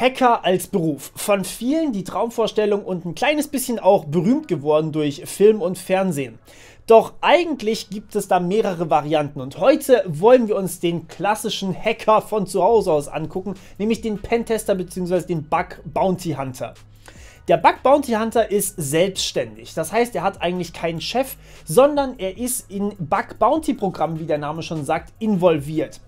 Hacker als Beruf. Von vielen die Traumvorstellung und ein kleines bisschen auch berühmt geworden durch Film und Fernsehen. Doch eigentlich gibt es da mehrere Varianten und heute wollen wir uns den klassischen Hacker von zu Hause aus angucken, nämlich den Pentester bzw. den Bug Bounty Hunter. Der Bug Bounty Hunter ist selbstständig. Das heißt, er hat eigentlich keinen Chef, sondern er ist in Bug Bounty Programmen, wie der Name schon sagt, involviert.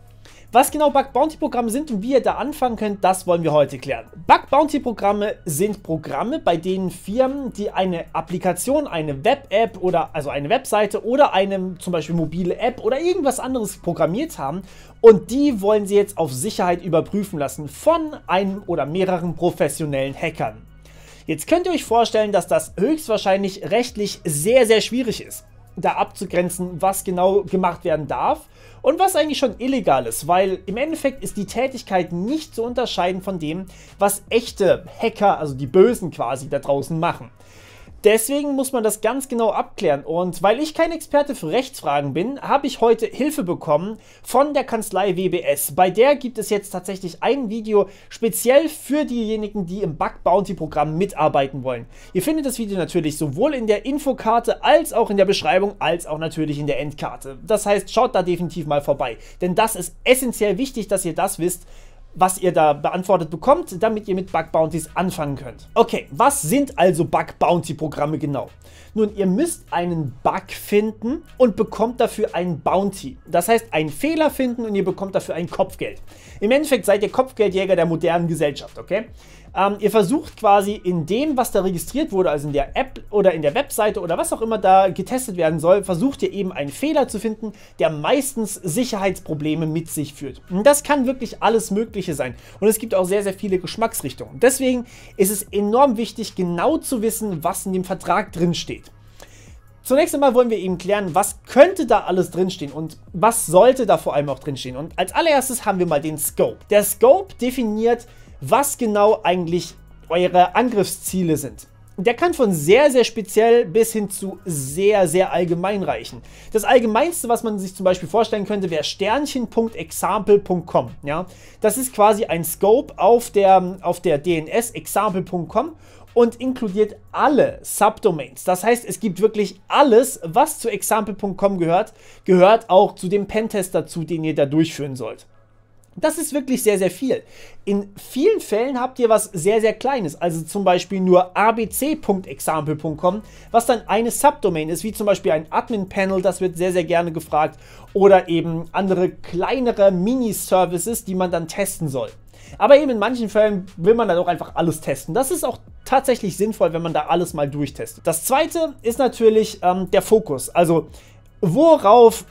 Was genau Bug Bounty Programme sind und wie ihr da anfangen könnt, das wollen wir heute klären. Bug Bounty Programme sind Programme, bei denen Firmen, die eine Applikation, eine Web-App oder also eine Webseite oder eine zum Beispiel mobile App oder irgendwas anderes programmiert haben und die wollen sie jetzt auf Sicherheit überprüfen lassen von einem oder mehreren professionellen Hackern. Jetzt könnt ihr euch vorstellen, dass das höchstwahrscheinlich rechtlich sehr, sehr schwierig ist, da abzugrenzen, was genau gemacht werden darf und was eigentlich schon illegal ist, weil im Endeffekt ist die Tätigkeit nicht zu unterscheiden von dem, was echte Hacker, also die Bösen quasi da draußen machen. Deswegen muss man das ganz genau abklären. Und weil ich kein Experte für Rechtsfragen bin, habe ich heute Hilfe bekommen von der Kanzlei WBS. Bei der gibt es jetzt tatsächlich ein Video speziell für diejenigen, die im Bug Bounty Programm mitarbeiten wollen. Ihr findet das Video natürlich sowohl in der Infokarte als auch in der Beschreibung als auch natürlich in der Endkarte. Das heißt, schaut da definitiv mal vorbei. Denn das ist essentiell wichtig, dass ihr das wisst, was ihr da beantwortet bekommt, damit ihr mit Bug Bounties anfangen könnt. Okay, was sind also Bug Bounty Programme genau? Nun, ihr müsst einen Bug finden und bekommt dafür einen Bounty. Das heißt, einen Fehler finden und ihr bekommt dafür ein Kopfgeld. Im Endeffekt seid ihr Kopfgeldjäger der modernen Gesellschaft, okay? Ähm, ihr versucht quasi in dem, was da registriert wurde, also in der App oder in der Webseite oder was auch immer da getestet werden soll, versucht ihr eben einen Fehler zu finden, der meistens Sicherheitsprobleme mit sich führt. Und das kann wirklich alles Mögliche sein. Und es gibt auch sehr, sehr viele Geschmacksrichtungen. Deswegen ist es enorm wichtig, genau zu wissen, was in dem Vertrag drinsteht. Zunächst einmal wollen wir eben klären, was könnte da alles drinstehen und was sollte da vor allem auch drinstehen. Und als allererstes haben wir mal den Scope. Der Scope definiert was genau eigentlich eure Angriffsziele sind. Der kann von sehr, sehr speziell bis hin zu sehr, sehr allgemein reichen. Das Allgemeinste, was man sich zum Beispiel vorstellen könnte, wäre sternchen.example.com. Ja? Das ist quasi ein Scope auf der, auf der DNS example.com und inkludiert alle Subdomains. Das heißt, es gibt wirklich alles, was zu example.com gehört, gehört auch zu dem Pentest dazu, den ihr da durchführen sollt. Das ist wirklich sehr, sehr viel. In vielen Fällen habt ihr was sehr, sehr Kleines, also zum Beispiel nur abc.example.com, was dann eine Subdomain ist, wie zum Beispiel ein Admin-Panel, das wird sehr, sehr gerne gefragt, oder eben andere kleinere Mini-Services, die man dann testen soll. Aber eben in manchen Fällen will man dann auch einfach alles testen. Das ist auch tatsächlich sinnvoll, wenn man da alles mal durchtestet. Das zweite ist natürlich ähm, der Fokus. Also worauf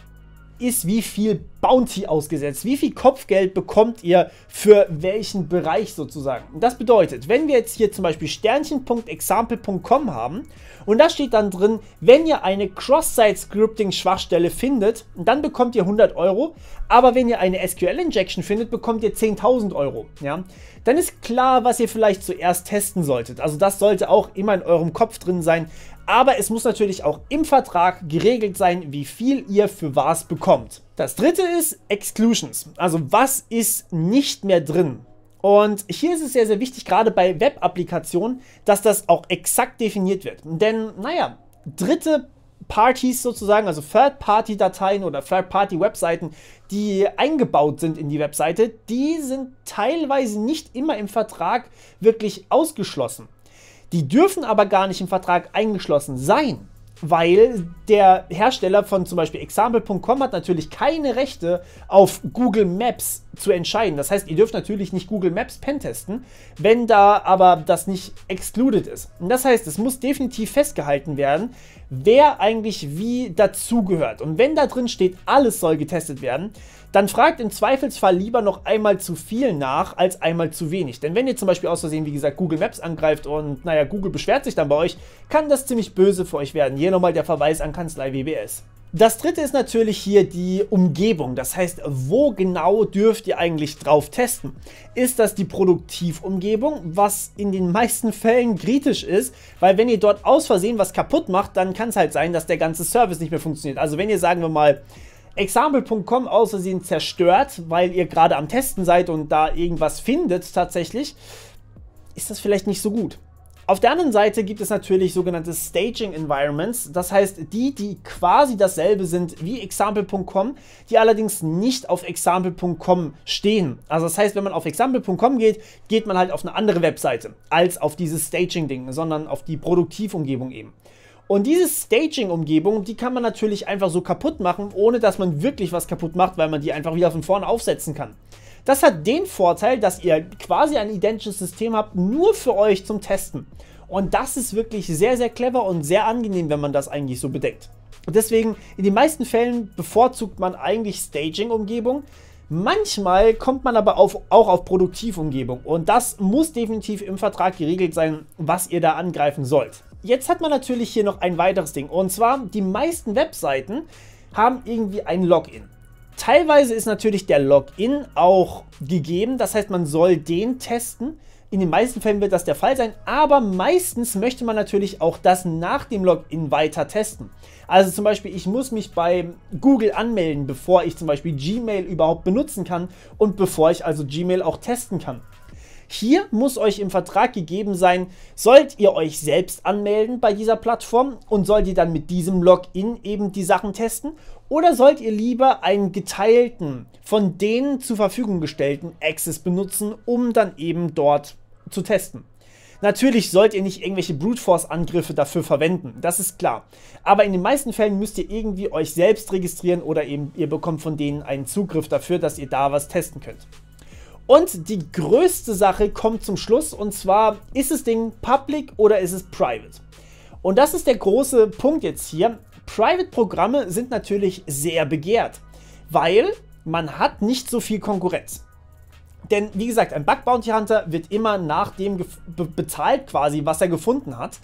ist wie viel Bounty ausgesetzt. Wie viel Kopfgeld bekommt ihr für welchen Bereich sozusagen? Und das bedeutet, wenn wir jetzt hier zum Beispiel sternchen.example.com haben und da steht dann drin, wenn ihr eine Cross-Site-Scripting-Schwachstelle findet, dann bekommt ihr 100 Euro, aber wenn ihr eine SQL-Injection findet, bekommt ihr 10.000 Euro. Ja? Dann ist klar, was ihr vielleicht zuerst testen solltet. Also das sollte auch immer in eurem Kopf drin sein, aber es muss natürlich auch im Vertrag geregelt sein, wie viel ihr für was bekommt. Das dritte ist Exclusions. Also was ist nicht mehr drin? Und hier ist es sehr, sehr wichtig, gerade bei Web-Applikationen, dass das auch exakt definiert wird. Denn, naja, dritte Parties sozusagen, also Third-Party-Dateien oder Third-Party-Webseiten, die eingebaut sind in die Webseite, die sind teilweise nicht immer im Vertrag wirklich ausgeschlossen. Die dürfen aber gar nicht im Vertrag eingeschlossen sein weil der Hersteller von zum Beispiel example.com hat natürlich keine Rechte auf Google Maps zu entscheiden. Das heißt, ihr dürft natürlich nicht Google Maps pentesten, wenn da aber das nicht excluded ist. Und das heißt, es muss definitiv festgehalten werden, wer eigentlich wie dazugehört. Und wenn da drin steht, alles soll getestet werden, dann fragt im Zweifelsfall lieber noch einmal zu viel nach als einmal zu wenig. Denn wenn ihr zum Beispiel aus Versehen, wie gesagt, Google Maps angreift und naja, Google beschwert sich dann bei euch, kann das ziemlich böse für euch werden. Hier nochmal der Verweis an Kanzlei WBS. Das dritte ist natürlich hier die Umgebung. Das heißt, wo genau dürft ihr eigentlich drauf testen? Ist das die Produktivumgebung, was in den meisten Fällen kritisch ist, weil wenn ihr dort aus Versehen was kaputt macht, dann kann es halt sein, dass der ganze Service nicht mehr funktioniert. Also wenn ihr, sagen wir mal, Example.com außersehen zerstört, weil ihr gerade am Testen seid und da irgendwas findet tatsächlich, ist das vielleicht nicht so gut. Auf der anderen Seite gibt es natürlich sogenannte Staging Environments, das heißt die, die quasi dasselbe sind wie Example.com, die allerdings nicht auf Example.com stehen. Also das heißt, wenn man auf Example.com geht, geht man halt auf eine andere Webseite als auf dieses Staging-Ding, sondern auf die Produktivumgebung eben. Und diese Staging-Umgebung, die kann man natürlich einfach so kaputt machen, ohne dass man wirklich was kaputt macht, weil man die einfach wieder von vorne aufsetzen kann. Das hat den Vorteil, dass ihr quasi ein identisches System habt, nur für euch zum Testen. Und das ist wirklich sehr, sehr clever und sehr angenehm, wenn man das eigentlich so bedenkt. Und deswegen, in den meisten Fällen bevorzugt man eigentlich Staging-Umgebung. Manchmal kommt man aber auf, auch auf Produktivumgebung und das muss definitiv im Vertrag geregelt sein, was ihr da angreifen sollt jetzt hat man natürlich hier noch ein weiteres Ding. Und zwar, die meisten Webseiten haben irgendwie ein Login. Teilweise ist natürlich der Login auch gegeben, das heißt, man soll den testen. In den meisten Fällen wird das der Fall sein, aber meistens möchte man natürlich auch das nach dem Login weiter testen. Also zum Beispiel, ich muss mich bei Google anmelden, bevor ich zum Beispiel Gmail überhaupt benutzen kann und bevor ich also Gmail auch testen kann. Hier muss euch im Vertrag gegeben sein, sollt ihr euch selbst anmelden bei dieser Plattform und sollt ihr dann mit diesem Login eben die Sachen testen oder sollt ihr lieber einen geteilten, von denen zur Verfügung gestellten Access benutzen, um dann eben dort zu testen. Natürlich sollt ihr nicht irgendwelche Brute Force Angriffe dafür verwenden, das ist klar. Aber in den meisten Fällen müsst ihr irgendwie euch selbst registrieren oder eben ihr bekommt von denen einen Zugriff dafür, dass ihr da was testen könnt. Und die größte Sache kommt zum Schluss und zwar ist das Ding public oder ist es private? Und das ist der große Punkt jetzt hier. Private-Programme sind natürlich sehr begehrt, weil man hat nicht so viel Konkurrenz. Denn wie gesagt, ein Bug Bounty Hunter wird immer nach dem bezahlt quasi, was er gefunden hat.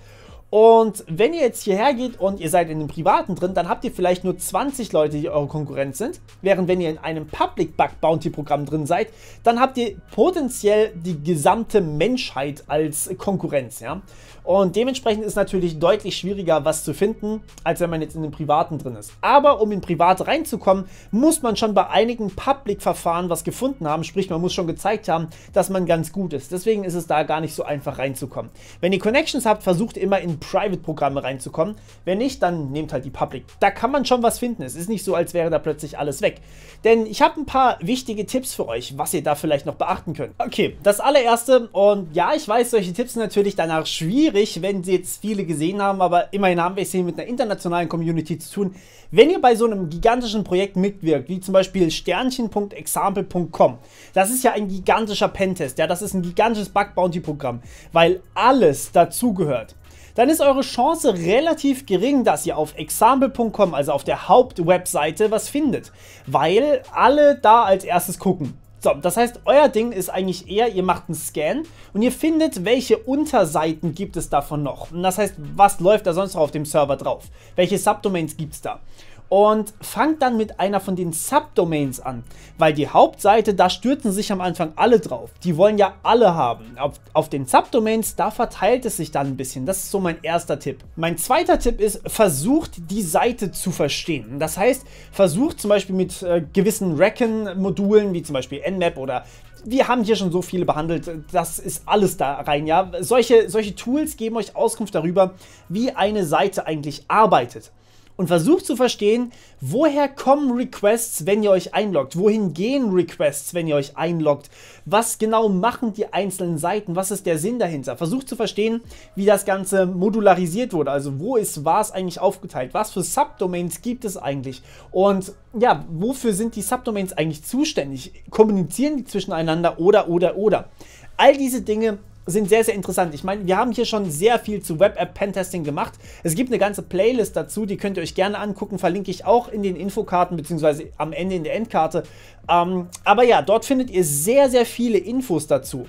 Und wenn ihr jetzt hierher geht und ihr seid in einem privaten drin, dann habt ihr vielleicht nur 20 Leute, die eure Konkurrenz sind. Während wenn ihr in einem Public Bug Bounty Programm drin seid, dann habt ihr potenziell die gesamte Menschheit als Konkurrenz. Ja? Und dementsprechend ist natürlich deutlich schwieriger, was zu finden, als wenn man jetzt in den privaten drin ist. Aber um in private reinzukommen, muss man schon bei einigen Public-Verfahren was gefunden haben. Sprich, man muss schon gezeigt haben, dass man ganz gut ist. Deswegen ist es da gar nicht so einfach reinzukommen. Wenn ihr Connections habt, versucht immer in Private-Programme reinzukommen. Wenn nicht, dann nehmt halt die Public. Da kann man schon was finden. Es ist nicht so, als wäre da plötzlich alles weg. Denn ich habe ein paar wichtige Tipps für euch, was ihr da vielleicht noch beachten könnt. Okay, das allererste. Und ja, ich weiß, solche Tipps sind natürlich danach schwierig schwierig, wenn sie jetzt viele gesehen haben, aber immerhin haben wir es hier mit einer internationalen Community zu tun. Wenn ihr bei so einem gigantischen Projekt mitwirkt, wie zum Beispiel sternchen.example.com, das ist ja ein gigantischer Pentest, ja, das ist ein gigantisches Bug-Bounty-Programm, weil alles dazugehört dann ist eure Chance relativ gering, dass ihr auf example.com, also auf der Hauptwebseite, was findet, weil alle da als erstes gucken. So, das heißt, euer Ding ist eigentlich eher, ihr macht einen Scan und ihr findet, welche Unterseiten gibt es davon noch. Und das heißt, was läuft da sonst noch auf dem Server drauf? Welche Subdomains gibt es da? und fangt dann mit einer von den Subdomains an, weil die Hauptseite, da stürzen sich am Anfang alle drauf. Die wollen ja alle haben. Auf, auf den Subdomains, da verteilt es sich dann ein bisschen. Das ist so mein erster Tipp. Mein zweiter Tipp ist, versucht die Seite zu verstehen. Das heißt, versucht zum Beispiel mit äh, gewissen Reckon-Modulen, wie zum Beispiel Nmap oder wir haben hier schon so viele behandelt, das ist alles da rein, ja. Solche, solche Tools geben euch Auskunft darüber, wie eine Seite eigentlich arbeitet und versucht zu verstehen, woher kommen Requests, wenn ihr euch einloggt? Wohin gehen Requests, wenn ihr euch einloggt? Was genau machen die einzelnen Seiten? Was ist der Sinn dahinter? Versucht zu verstehen, wie das Ganze modularisiert wurde. Also wo ist was eigentlich aufgeteilt? Was für Subdomains gibt es eigentlich? Und ja, wofür sind die Subdomains eigentlich zuständig? Kommunizieren die zwischeneinander oder oder oder? All diese Dinge sind sehr, sehr interessant. Ich meine, wir haben hier schon sehr viel zu Web-App-Pentesting gemacht. Es gibt eine ganze Playlist dazu, die könnt ihr euch gerne angucken. Verlinke ich auch in den Infokarten beziehungsweise am Ende in der Endkarte. Ähm, aber ja, dort findet ihr sehr, sehr viele Infos dazu.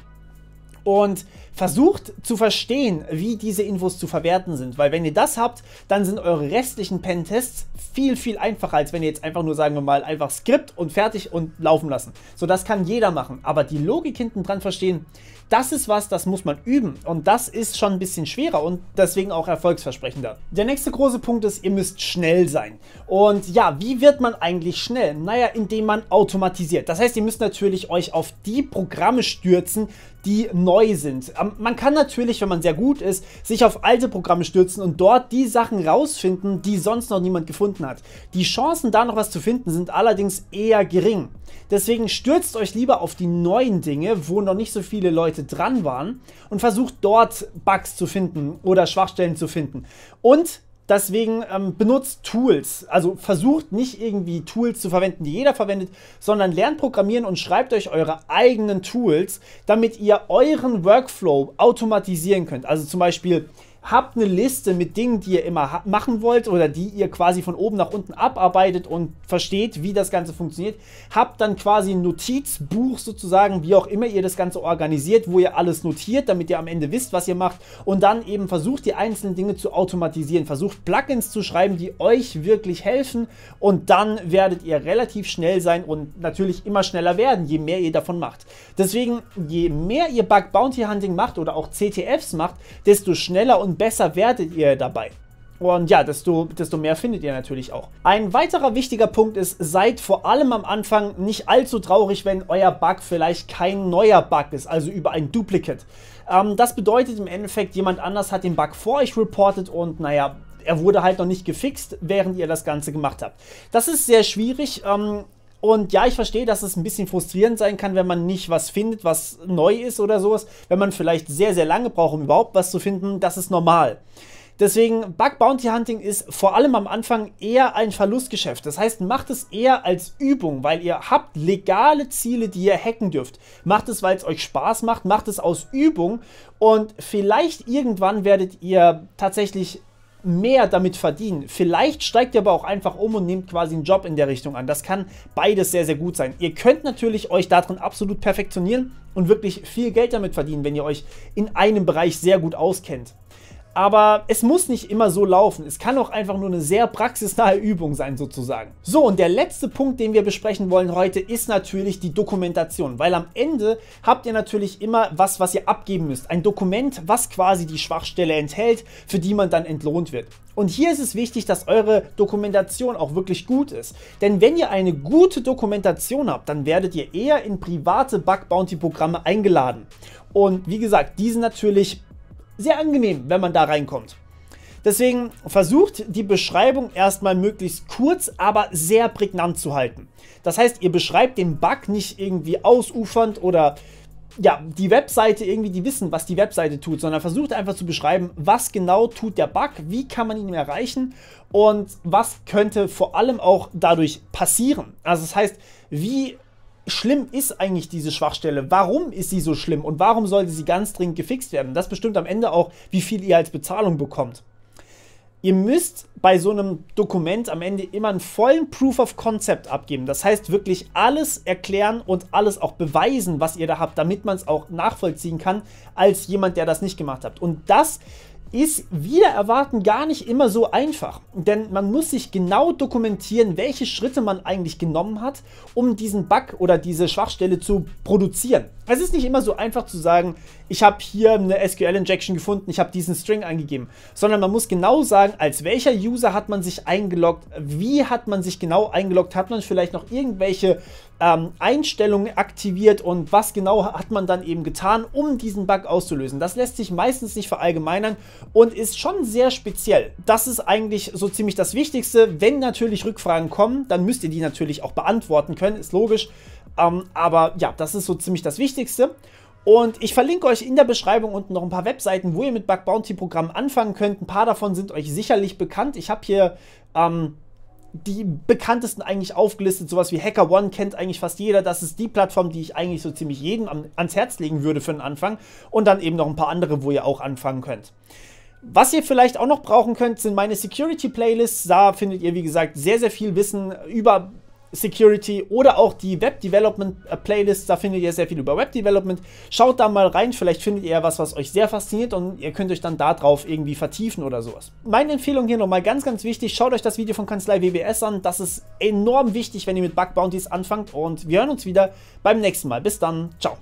Und versucht zu verstehen, wie diese Infos zu verwerten sind. Weil wenn ihr das habt, dann sind eure restlichen Pentests viel, viel einfacher, als wenn ihr jetzt einfach nur, sagen wir mal, einfach Skript und fertig und laufen lassen. So, das kann jeder machen. Aber die Logik hinten dran verstehen, das ist was, das muss man üben und das ist schon ein bisschen schwerer und deswegen auch erfolgsversprechender. Der nächste große Punkt ist, ihr müsst schnell sein. Und ja, wie wird man eigentlich schnell? Naja, indem man automatisiert. Das heißt, ihr müsst natürlich euch auf die Programme stürzen, die neu sind. Ähm, man kann natürlich, wenn man sehr gut ist, sich auf alte Programme stürzen und dort die Sachen rausfinden, die sonst noch niemand gefunden hat. Die Chancen, da noch was zu finden, sind allerdings eher gering. Deswegen stürzt euch lieber auf die neuen Dinge, wo noch nicht so viele Leute dran waren und versucht dort Bugs zu finden oder Schwachstellen zu finden. Und deswegen ähm, benutzt Tools. Also versucht nicht irgendwie Tools zu verwenden, die jeder verwendet, sondern lernt programmieren und schreibt euch eure eigenen Tools, damit ihr euren Workflow automatisieren könnt. Also zum Beispiel habt eine Liste mit Dingen, die ihr immer machen wollt oder die ihr quasi von oben nach unten abarbeitet und versteht, wie das Ganze funktioniert. Habt dann quasi ein Notizbuch sozusagen, wie auch immer ihr das Ganze organisiert, wo ihr alles notiert, damit ihr am Ende wisst, was ihr macht und dann eben versucht, die einzelnen Dinge zu automatisieren. Versucht Plugins zu schreiben, die euch wirklich helfen und dann werdet ihr relativ schnell sein und natürlich immer schneller werden, je mehr ihr davon macht. Deswegen, je mehr ihr Bug Bounty Hunting macht oder auch CTFs macht, desto schneller und besser werdet ihr dabei. Und ja, desto, desto mehr findet ihr natürlich auch. Ein weiterer wichtiger Punkt ist, seid vor allem am Anfang nicht allzu traurig, wenn euer Bug vielleicht kein neuer Bug ist, also über ein Duplicate. Ähm, das bedeutet im Endeffekt, jemand anders hat den Bug vor euch reportet und naja, er wurde halt noch nicht gefixt, während ihr das Ganze gemacht habt. Das ist sehr schwierig. Ähm, und ja, ich verstehe, dass es ein bisschen frustrierend sein kann, wenn man nicht was findet, was neu ist oder sowas. Wenn man vielleicht sehr, sehr lange braucht, um überhaupt was zu finden, das ist normal. Deswegen, Bug Bounty Hunting ist vor allem am Anfang eher ein Verlustgeschäft. Das heißt, macht es eher als Übung, weil ihr habt legale Ziele, die ihr hacken dürft. Macht es, weil es euch Spaß macht, macht es aus Übung und vielleicht irgendwann werdet ihr tatsächlich mehr damit verdienen. Vielleicht steigt ihr aber auch einfach um und nehmt quasi einen Job in der Richtung an. Das kann beides sehr, sehr gut sein. Ihr könnt natürlich euch darin absolut perfektionieren und wirklich viel Geld damit verdienen, wenn ihr euch in einem Bereich sehr gut auskennt aber es muss nicht immer so laufen. Es kann auch einfach nur eine sehr praxisnahe Übung sein sozusagen. So, und der letzte Punkt, den wir besprechen wollen heute, ist natürlich die Dokumentation, weil am Ende habt ihr natürlich immer was, was ihr abgeben müsst. Ein Dokument, was quasi die Schwachstelle enthält, für die man dann entlohnt wird. Und hier ist es wichtig, dass eure Dokumentation auch wirklich gut ist. Denn wenn ihr eine gute Dokumentation habt, dann werdet ihr eher in private Bug Bounty Programme eingeladen. Und wie gesagt, die sind natürlich sehr angenehm, wenn man da reinkommt. Deswegen versucht die Beschreibung erstmal möglichst kurz, aber sehr prägnant zu halten. Das heißt, ihr beschreibt den Bug nicht irgendwie ausufernd oder ja, die Webseite irgendwie, die wissen, was die Webseite tut, sondern versucht einfach zu beschreiben, was genau tut der Bug, wie kann man ihn erreichen und was könnte vor allem auch dadurch passieren. Also das heißt, wie schlimm ist eigentlich diese Schwachstelle? Warum ist sie so schlimm und warum sollte sie ganz dringend gefixt werden? Das bestimmt am Ende auch, wie viel ihr als Bezahlung bekommt. Ihr müsst bei so einem Dokument am Ende immer einen vollen Proof of Concept abgeben. Das heißt wirklich alles erklären und alles auch beweisen, was ihr da habt, damit man es auch nachvollziehen kann als jemand, der das nicht gemacht hat. Und das ist wieder erwarten gar nicht immer so einfach, denn man muss sich genau dokumentieren, welche Schritte man eigentlich genommen hat, um diesen Bug oder diese Schwachstelle zu produzieren. Es ist nicht immer so einfach zu sagen, ich habe hier eine SQL-Injection gefunden, ich habe diesen String eingegeben, sondern man muss genau sagen, als welcher User hat man sich eingeloggt, wie hat man sich genau eingeloggt, hat man vielleicht noch irgendwelche ähm, Einstellungen aktiviert und was genau hat man dann eben getan, um diesen Bug auszulösen. Das lässt sich meistens nicht verallgemeinern und ist schon sehr speziell. Das ist eigentlich so ziemlich das Wichtigste. Wenn natürlich Rückfragen kommen, dann müsst ihr die natürlich auch beantworten können, ist logisch. Ähm, aber ja, das ist so ziemlich das Wichtigste. Und ich verlinke euch in der Beschreibung unten noch ein paar Webseiten, wo ihr mit Bug Bounty Programmen anfangen könnt. Ein paar davon sind euch sicherlich bekannt. Ich habe hier ähm, die bekanntesten eigentlich aufgelistet. Sowas wie Hacker One kennt eigentlich fast jeder. Das ist die Plattform, die ich eigentlich so ziemlich jedem ans Herz legen würde für den Anfang. Und dann eben noch ein paar andere, wo ihr auch anfangen könnt. Was ihr vielleicht auch noch brauchen könnt, sind meine Security-Playlists. Da findet ihr, wie gesagt, sehr, sehr viel Wissen über Security oder auch die Web Development äh, Playlist. Da findet ihr sehr viel über Web Development. Schaut da mal rein, vielleicht findet ihr was, was euch sehr fasziniert und ihr könnt euch dann darauf irgendwie vertiefen oder sowas. Meine Empfehlung hier nochmal ganz, ganz wichtig: schaut euch das Video von Kanzlei WBS an. Das ist enorm wichtig, wenn ihr mit Bug Bounties anfangt und wir hören uns wieder beim nächsten Mal. Bis dann, ciao.